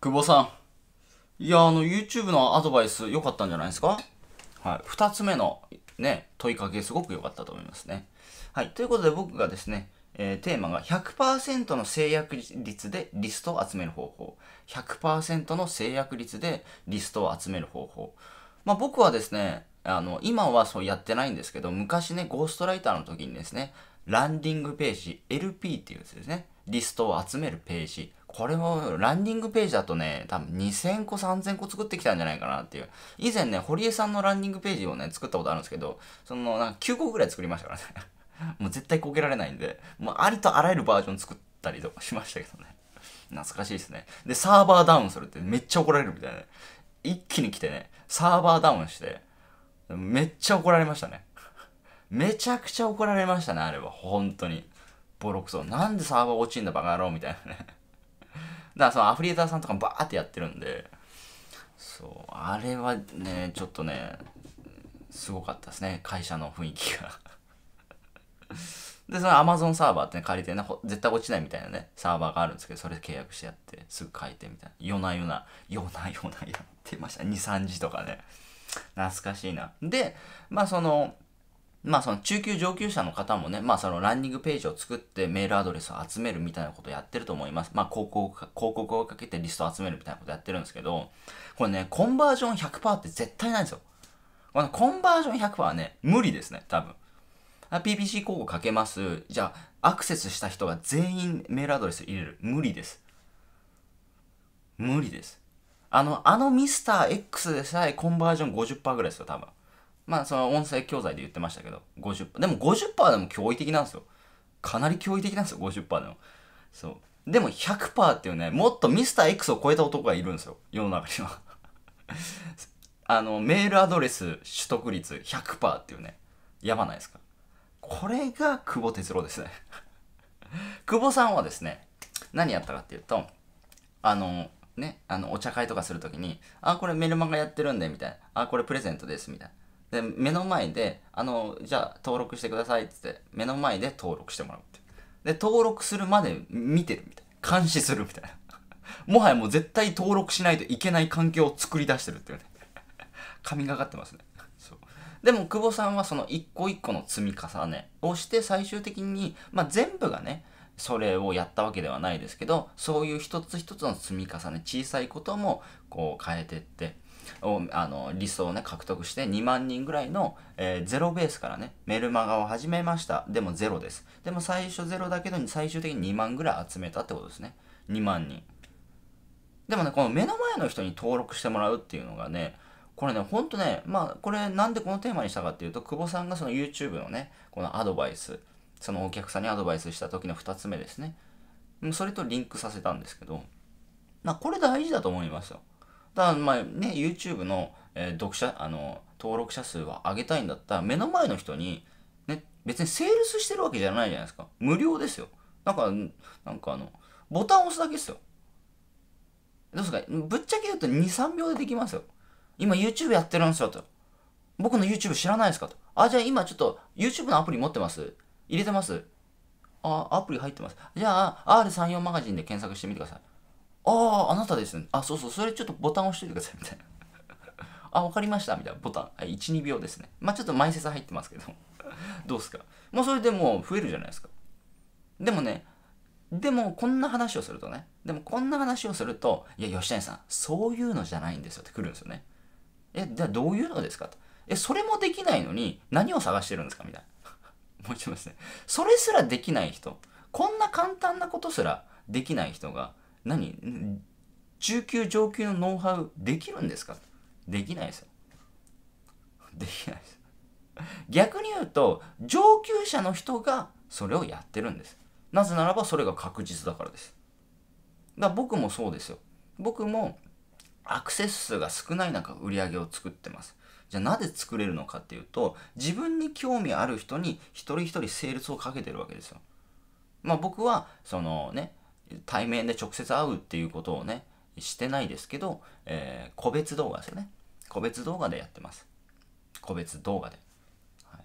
久保さん。いや、あの、YouTube のアドバイス良かったんじゃないですかはい。二つ目のね、問いかけすごく良かったと思いますね。はい。ということで僕がですね、えー、テーマが100%の制約率でリストを集める方法。100%の制約率でリストを集める方法。まあ僕はですね、あの、今はそうやってないんですけど、昔ね、ゴーストライターの時にですね、ランディングページ、LP っていうやつですね。リストを集めるページ。これもランディングページだとね、多分2000個、3000個作ってきたんじゃないかなっていう。以前ね、堀江さんのランディングページをね、作ったことあるんですけど、その、なんか9個ぐらい作りましたからね。もう絶対こけられないんで、もうありとあらゆるバージョン作ったりとかしましたけどね。懐かしいですね。で、サーバーダウンするってめっちゃ怒られるみたいな、ね。一気に来てね、サーバーダウンして、めっちゃ怒られましたね。めちゃくちゃ怒られましたね、あれは。本当に。ボロクソ。なんでサーバー落ちんだバカ野郎みたいなね。からそのアフリエーターさんとかバーってやってるんで、そう、あれはね、ちょっとね、すごかったですね、会社の雰囲気がで、その Amazon サーバーってね、借りてね、絶対落ちないみたいなね、サーバーがあるんですけど、それ契約してやって、すぐ書いてみたいな。夜な夜な、夜な夜なやってました。2、3時とかね。懐かしいな。で、まあその、まあその中級上級者の方もね、まあそのランニングページを作ってメールアドレスを集めるみたいなことをやってると思います。まあ広告、広告をかけてリストを集めるみたいなことやってるんですけど、これね、コンバージョン100%って絶対ないんですよ。このコンバージョン100%はね、無理ですね、多分。PPC 広告かけます。じゃあ、アクセスした人が全員メールアドレス入れる。無理です。無理です。あの、あのミスター X でさえコンバージョン50%ぐらいですよ、多分。まあその音声教材で言ってましたけど、50%。でも50%でも驚異的なんですよ。かなり驚異的なんですよ、50%でも。そう。でも100%っていうね、もっとミスター X を超えた男がいるんですよ、世の中には あの、メールアドレス取得率100%っていうね、やばないですか。これが久保哲郎ですね 久保さんはですね、何やったかっていうと、あの、ね、あのお茶会とかするときに、あ、これメルマガやってるんで、みたいな。あ、これプレゼントです、みたいな。で目の前であのじゃあ登録してくださいっつって目の前で登録してもらうってで登録するまで見てるみたいな監視するみたいな もはやもう絶対登録しないといけない環境を作り出してるっていうね 神がかってますねそうでも久保さんはその一個一個の積み重ねをして最終的に、まあ、全部がねそれをやったわけではないですけどそういう一つ一つの積み重ね小さいこともこう変えてってをあの理想をね獲得して2万人ぐらいの、えー、ゼロベースからねメルマガを始めましたでもゼロですでも最初ゼロだけど最終的に2万ぐらい集めたってことですね2万人でもねこの目の前の人に登録してもらうっていうのがねこれねほんとねまあこれなんでこのテーマにしたかっていうと久保さんがその YouTube のねこのアドバイスそのお客さんにアドバイスした時の2つ目ですね。それとリンクさせたんですけど、まあ、これ大事だと思いますよ。だからまあね、YouTube の、え読者、あの、登録者数は上げたいんだったら、目の前の人に、ね、別にセールスしてるわけじゃないじゃないですか。無料ですよ。なんか、なんかあの、ボタン押すだけですよ。どうですかぶっちゃけ言うと2、3秒でできますよ。今 YouTube やってるんですよと。僕の YouTube 知らないですかと。あ、じゃあ今ちょっと YouTube のアプリ持ってます入れてますあ、アプリ入ってます。じゃあ、R34 マガジンで検索してみてください。ああ、あなたですね。あ、そうそう、それちょっとボタン押しといてください、みたいな。あ、わかりました、みたいなボタン。1、2秒ですね。まあちょっと前説入ってますけど。どうすか。もうそれでもう増えるじゃないですか。でもね、でもこんな話をするとね、でもこんな話をすると、いや、吉谷さん、そういうのじゃないんですよって来るんですよね。え、じゃあどういうのですかと。え、それもできないのに何を探してるんですかみたいな。もう一すね。それすらできない人。こんな簡単なことすらできない人が、何中級上級のノウハウできるんですかできないですよ。できないです。逆に言うと、上級者の人がそれをやってるんです。なぜならばそれが確実だからです。だ僕もそうですよ。僕もアクセス数が少ない中売り上げを作ってます。じゃあなぜ作れるのかっていうと自分に興味ある人に一人一人セールスをかけてるわけですよ。まあ僕はそのね対面で直接会うっていうことをねしてないですけど、えー、個別動画ですよね個別動画でやってます個別動画で、はい、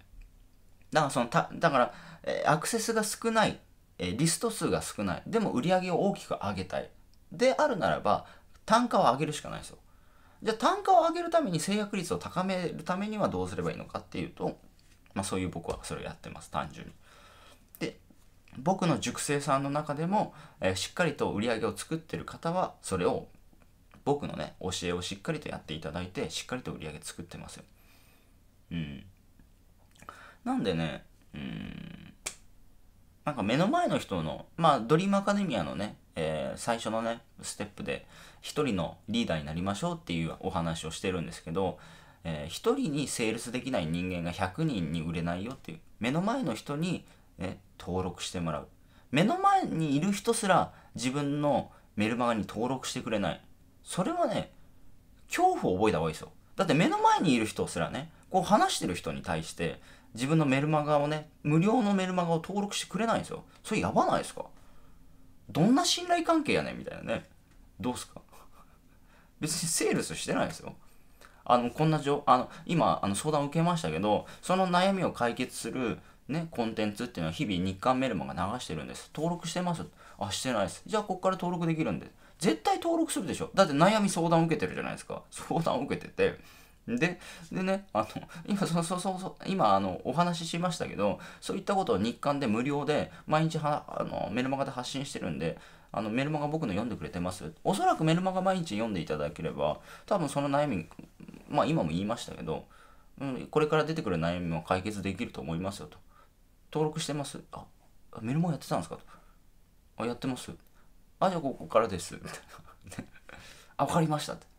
だからそのただから、えー、アクセスが少ない、えー、リスト数が少ないでも売り上げを大きく上げたいであるならば単価を上げるしかないですよじゃあ単価を上げるために制約率を高めるためにはどうすればいいのかっていうと、まあ、そういう僕はそれをやってます単純に。で僕の塾生さんの中でも、えー、しっかりと売り上げを作ってる方はそれを僕のね教えをしっかりとやっていただいてしっかりと売り上げ作ってますよ。うん。なんでねうんなんか目の前の人の、まあ、ドリームアカデミアのね、えー、最初のね、ステップで、一人のリーダーになりましょうっていうお話をしてるんですけど、えー、一人にセールスできない人間が100人に売れないよっていう、目の前の人に、ね、登録してもらう。目の前にいる人すら自分のメルマガに登録してくれない。それはね、恐怖を覚えた方がいいですよ。だって目の前にいる人すらね、こう話してる人に対して、自分のメルマガをね、無料のメルマガを登録してくれないんですよ。それやばないですかどんな信頼関係やねんみたいなね。どうすか 別にセールスしてないですよ。あの、こんなじょ、あの、今、あの、相談を受けましたけど、その悩みを解決する、ね、コンテンツっていうのは日々日刊メルマガ流してるんです。登録してますあ、してないです。じゃあ、こっから登録できるんで。絶対登録するでしょ。だって悩み相談受けてるじゃないですか。相談を受けてて、で、でね、あの、今、そうそうそう、今、あの、お話ししましたけど、そういったことを日刊で無料で、毎日は、あの、メルマガで発信してるんで、あの、メルマガ僕の読んでくれてますおそらくメルマガ毎日読んでいただければ、多分その悩み、まあ今も言いましたけど、うん、これから出てくる悩みも解決できると思いますよと。登録してます。あ、メルマガやってたんですかと。あ、やってます。あ、じゃあここからです。みたいな。あ、わかりましたって。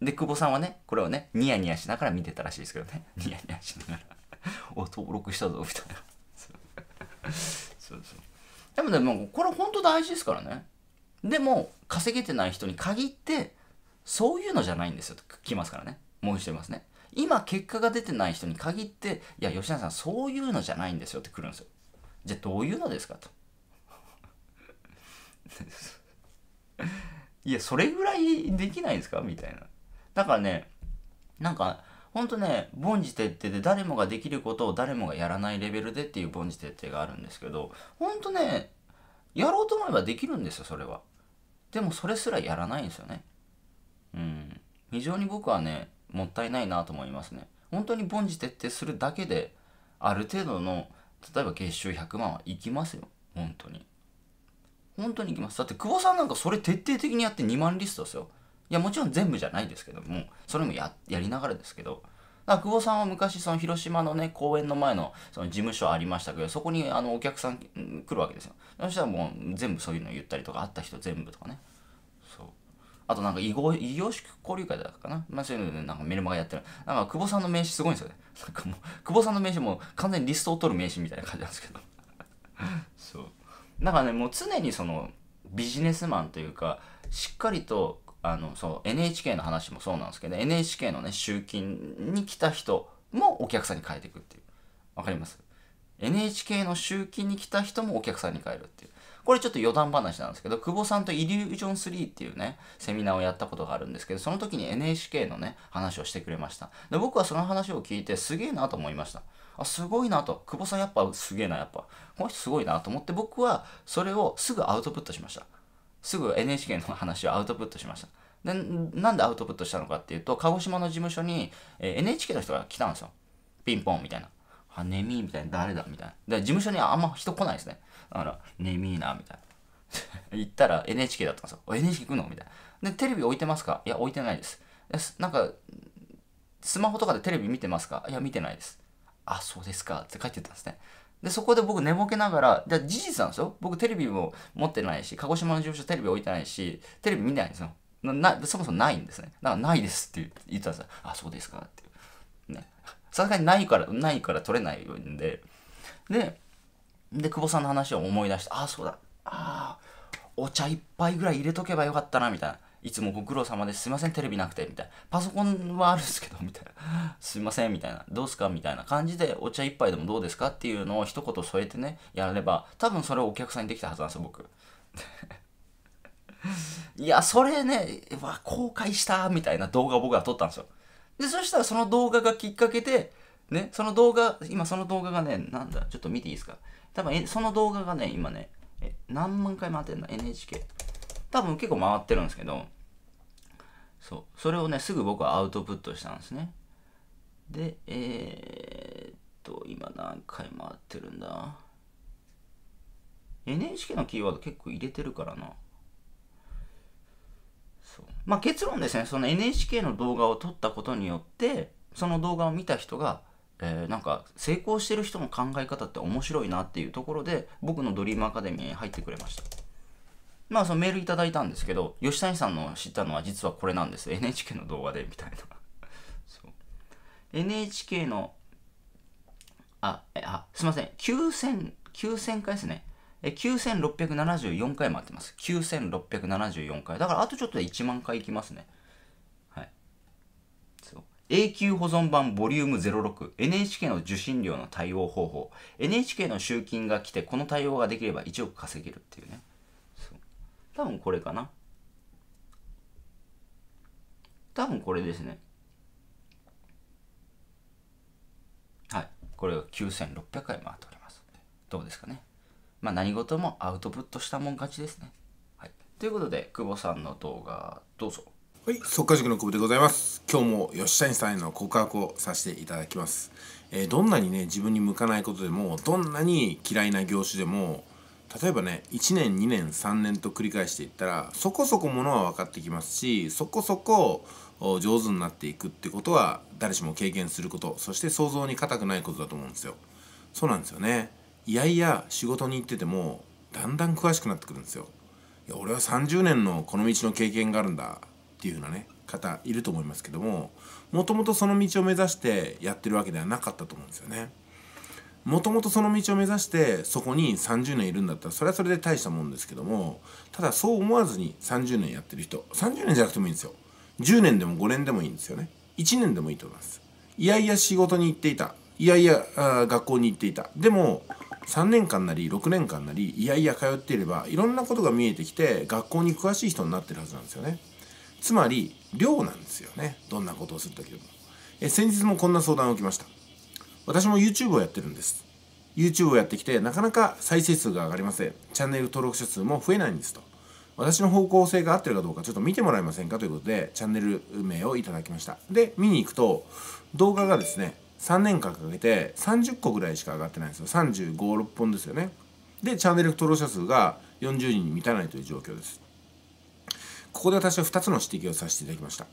で久保さんはねこれをねニヤニヤしながら見てたらしいですけどね ニヤニヤしながら お登録したぞみたいな そうそうでもでもこれほんと大事ですからねでも稼げてない人に限ってそういうのじゃないんですよと来ますからね申してますね今結果が出てない人に限っていや吉永さんそういうのじゃないんですよって来るんですよじゃあどういうのですかとですいや、それぐらいできないですかみたいな。だからね、なんか、ほんとね、凡事徹底で誰もができることを誰もがやらないレベルでっていう凡事徹底があるんですけど、ほんとね、やろうと思えばできるんですよ、それは。でもそれすらやらないんですよね。うん。非常に僕はね、もったいないなと思いますね。本当に凡事徹底するだけで、ある程度の、例えば月収100万は行きますよ。本当に。本当に行きます。だって久保さんなんかそれ徹底的にやって2万リストですよ。いや、もちろん全部じゃないですけども、それもややりながらですけど、だ久保さんは昔、その広島のね、公園の前のその事務所ありましたけど、そこにあのお客さん来るわけですよ。そしたらもう全部そういうの言ったりとか、会った人全部とかね。そう。あとなんか異業異業種交流会だったかな。まあそういうので、なんかメルマガやってる。なんか久保さんの名刺すごいんですよね。なんかもう、久保さんの名刺も完全にリストを取る名刺みたいな感じなんですけど。そう。なんかねもう常にそのビジネスマンというかしっかりとあのそう NHK の話もそうなんですけど NHK のね集金に来た人もお客さんに変えていくっていう分かります NHK の集金に来た人もお客さんに変えるっていう。これちょっと余談話なんですけど、久保さんとイリュージョン3っていうね、セミナーをやったことがあるんですけど、その時に NHK のね、話をしてくれました。で、僕はその話を聞いてすげえなと思いました。あ、すごいなと。久保さんやっぱすげえな、やっぱ。この人すごいなと思って僕はそれをすぐアウトプットしました。すぐ NHK の話をアウトプットしました。で、なんでアウトプットしたのかっていうと、鹿児島の事務所に、え NHK の人が来たんですよ。ピンポンみたいな。あ、眠いーみたいな、誰だみたいな。で、事務所にはあんま人来ないですね。だから、眠いーな、みたいな。行ったら NHK だったんですよ。NHK 行くのみたいな。で、テレビ置いてますかいや、置いてないです。なんか、スマホとかでテレビ見てますかいや、見てないです。あ、そうですか。って書いてたんですね。で、そこで僕寝ぼけながら、で事実なんですよ。僕テレビも持ってないし、鹿児島の事務所テレビ置いてないし、テレビ見ないんですよ。なそもそもないんですね。だからないですって言ってたんですよ。あ、そうですかってね。さすがにないから、ないから取れないんで、で、で、久保さんの話を思い出して、ああ、そうだ、ああ、お茶一杯ぐらい入れとけばよかったな、みたいな。いつもご苦労様です。すいません、テレビなくて、みたいな。パソコンはあるんですけど、みたいな。すいません、みたいな。どうすかみたいな感じで、お茶一杯でもどうですかっていうのを一言添えてね、やれば、多分それをお客さんにできたはずなんですよ、僕。いや、それね、わ、公開した、みたいな動画を僕は撮ったんですよ。で、そしたらその動画がきっかけで、ね、その動画、今その動画がね、なんだ、ちょっと見ていいですか。多分、その動画がね、今ね、え、何万回回ってんの ?NHK。多分結構回ってるんですけど、そう。それをね、すぐ僕はアウトプットしたんですね。で、えー、っと、今何回回ってるんだ ?NHK のキーワード結構入れてるからな。まあ、結論ですねその NHK の動画を撮ったことによってその動画を見た人が、えー、なんか成功してる人の考え方って面白いなっていうところで僕のドリームアカデミーに入ってくれましたまあそのメールいただいたんですけど吉谷さんの知ったのは実はこれなんです NHK の動画でみたいな そう NHK のああすいません9000 9000回ですねえ9674回回ってます。9674回。だからあとちょっとで1万回いきますね。はい。そう。永久保存版ボリューム06 NHK の受信料の対応方法 NHK の集金が来てこの対応ができれば1億稼げるっていうねそう多分これかな多分これですねはいこれが9600回回っておりますどうですかねまあ、何事もアウトプットしたもん勝ちですね。はい、ということで久保さんの動画どうぞ。はい、速稼塾の久保でございます。今日も吉谷さんへの告白をさせていただきます。えー、どんなにね自分に向かないことでもどんなに嫌いな業種でも例えばね1年2年3年と繰り返していったらそこそこものは分かってきますしそこそこ上手になっていくってことは誰しも経験することそして想像に難くないことだと思うんですよそうなんですよねいやいや仕事に行っててもだんだん詳しくなってくるんですよ。いや俺は30年のこの道の経験があるんだっていうようなね方いると思いますけどももともとその道を目指してやってるわけではなかったと思うんですよね。もともとその道を目指してそこに30年いるんだったらそれはそれで大したもんですけどもただそう思わずに30年やってる人30年じゃなくてもいいんですよ10年でも5年でもいいんですよね1年でもいいと思いますいやいや仕事に行っていたいやいや学校に行っていたでも3年間なり6年間なりいやいや通っていればいろんなことが見えてきて学校に詳しい人になってるはずなんですよねつまり量なんですよねどんなことをする時でもえ先日もこんな相談を受けました私も YouTube をやってるんです YouTube をやってきてなかなか再生数が上がりませんチャンネル登録者数も増えないんですと私の方向性が合ってるかどうかちょっと見てもらえませんかということでチャンネル名をいただきましたで見に行くと動画がですね3年間かけて30個ぐらいしか上がってないんですよ356本ですよねでチャンネル登録者数が40人に満たないという状況ですここで私は2つの指摘をさせていただきました、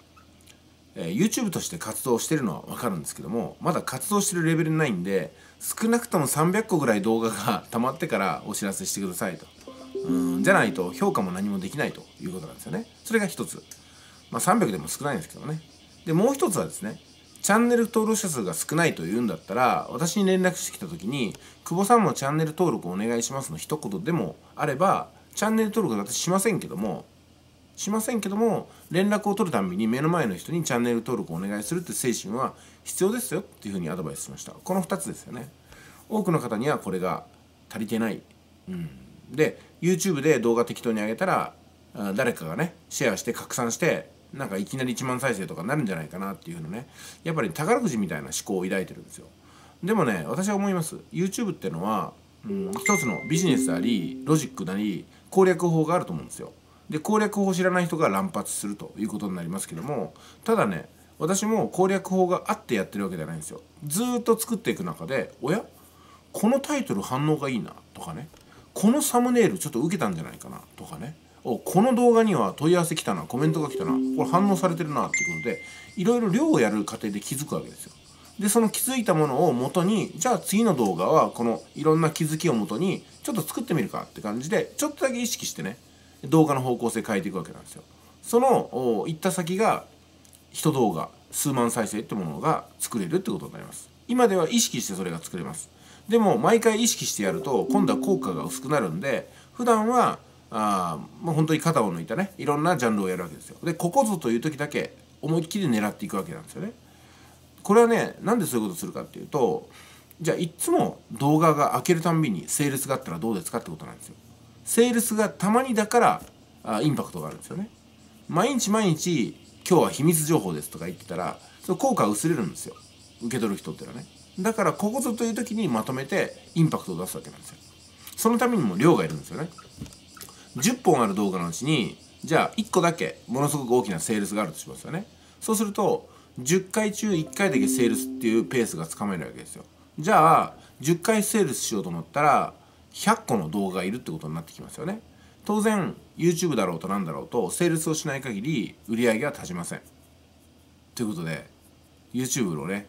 えー、YouTube として活動してるのは分かるんですけどもまだ活動してるレベルないんで少なくとも300個ぐらい動画が溜まってからお知らせしてくださいとうんじゃないと評価も何もできないということなんですよねそれが1つまあ300でも少ないんですけどねでもう1つはですねチャンネル登録者数が少ないと言うんだったら、私に連絡してきた時に、久保さんもチャンネル登録お願いしますの一言でもあれば、チャンネル登録私しませんけども、しませんけども、連絡を取るために目の前の人にチャンネル登録お願いするって精神は必要ですよっていうふうにアドバイスしました。この2つですよね。多くの方にはこれが足りてない。うん、で、YouTube で動画適当に上げたら、誰かがね、シェアして拡散して、なんかいきなり1万再生とかなるんじゃないかなっていうのねやっぱり宝くじみたいな思考を抱いてるんですよでもね私は思います YouTube ってのは、うん、一つのビジネスありロジックなり攻略法があると思うんですよで攻略法を知らない人が乱発するということになりますけどもただね私も攻略法があってやってるわけじゃないんですよずっと作っていく中でおやこのタイトル反応がいいなとかねこのサムネイルちょっと受けたんじゃないかなとかねおこの動画には問い合わせ来たなコメントが来たなこれ反応されてるなっていうことでいろいろ量をやる過程で気づくわけですよでその気づいたものをもとにじゃあ次の動画はこのいろんな気づきをもとにちょっと作ってみるかって感じでちょっとだけ意識してね動画の方向性変えていくわけなんですよその行った先が人動画数万再生ってものが作れるってことになります今では意識してそれが作れますでも毎回意識してやると今度は効果が薄くなるんで普段はあもう本当に肩を抜いたねいろんなジャンルをやるわけですよでここぞという時だけ思いっきり狙っていくわけなんですよねこれはねなんでそういうことするかっていうとじゃあいっつも動画が開けるたんびにセールスがあったらどうですかってことなんですよセールスがたまにだからあインパクトがあるんですよね毎日毎日今日は秘密情報ですとか言ってたらその効果薄れるんですよ受け取る人ってのはねだからここぞという時にまとめてインパクトを出すわけなんですよそのためにも量がいるんですよね10本ある動画のうちにじゃあ1個だけものすごく大きなセールスがあるとしますよねそうすると10回中1回だけセールスっていうペースがつかめるわけですよじゃあ10回セールスしようと思ったら100個の動画がいるってことになってきますよね当然 YouTube だろうと何だろうとセールスをしない限り売り上げは立ちませんということで YouTube をね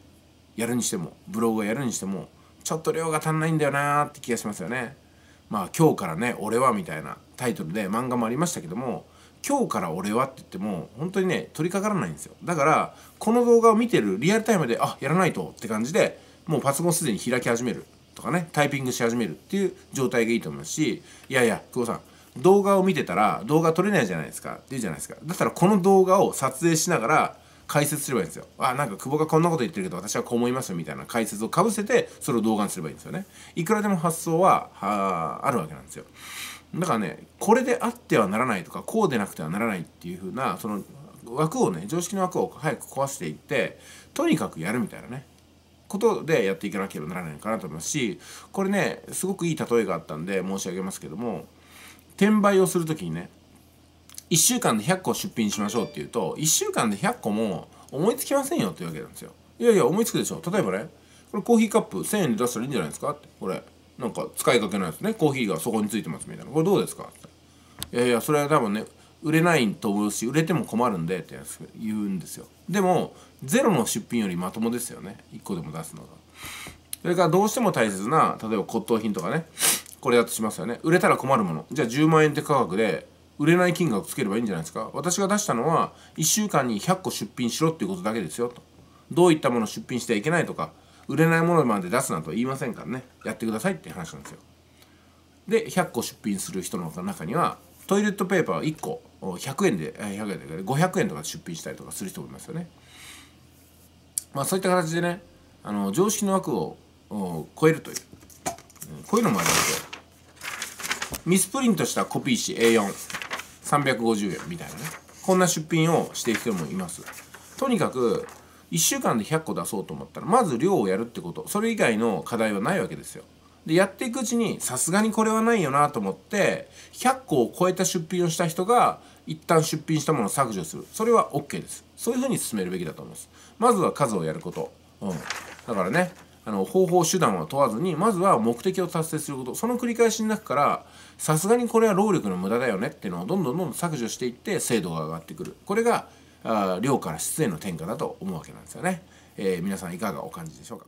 やるにしてもブログをやるにしてもちょっと量が足んないんだよなーって気がしますよねまあ今日からね、俺はみたいなタイトルで漫画もありましたけども、今日から俺はって言っても、本当にね、取りかからないんですよ。だから、この動画を見てるリアルタイムで、あ、やらないとって感じで、もうパソコンすでに開き始めるとかね、タイピングし始めるっていう状態がいいと思いますし、いやいや、久保さん、動画を見てたら動画撮れないじゃないですかって言うじゃないですかだったらこの動画を撮影しながら解説すればいいんですよ。あ、なんか久保がこんなこと言ってるけど私はこう思いますよみたいな解説をかぶせてそれを動画にすればいいんですよね。いくらでも発想はあるわけなんですよ。だからね、これであってはならないとか、こうでなくてはならないっていう風な、その枠をね、常識の枠を早く壊していって、とにかくやるみたいなね。ことでやっていかなければならないのかなと思いますしこれねすごくいい例えがあったんで申し上げますけども転売をする時にね1週間で100個出品しましょうっていうと1週間で100個も思いつきませんよっていうわけなんですよいやいや思いつくでしょ例えばねこれコーヒーカップ1000円で出したらいいんじゃないですかってこれなんか使いかけなんですねコーヒーがそこについてますみたいなこれどうですかっていやいやそれは多分ね売れないと思うし売れても困るんでって言うんですよでもゼロの出品よりまともですよね1個でも出すのがそれからどうしても大切な例えば骨董品とかねこれだとしますよね売れたら困るものじゃあ10万円って価格で売れない金額つければいいんじゃないですか私が出したのは1週間に100個出品しろっていうことだけですよとどういったものを出品してはいけないとか売れないものまで出すなんとは言いませんからねやってくださいって話なんですよで100個出品する人の中にはトイレットペーパー1個100円で100円で500円とか出品したりとかする人もいますよねまあそういった形でねあの常識の枠を超えるというこういうのもありますよミスプリントしたコピー紙 A4 350円みたいなねこんな出品をしていく人もいますとにかく1週間で100個出そうと思ったらまず量をやるってことそれ以外の課題はないわけですよでやっていくうちにさすがにこれはないよなと思って100個を超えた出品をした人が一旦出品したものを削除するそれは OK ですそういうふうに進めるべきだと思いますまずは数をやること、うん、だからねあの方法手段は問わずにまずは目的を達成することその繰り返しの中からさすがにこれは労力の無駄だよねっていうのをどんどんどんどん削除していって精度が上がってくるこれがあ量から質への転嫁だと思うわけなんですよね、えー、皆さんいかがお感じでしょうか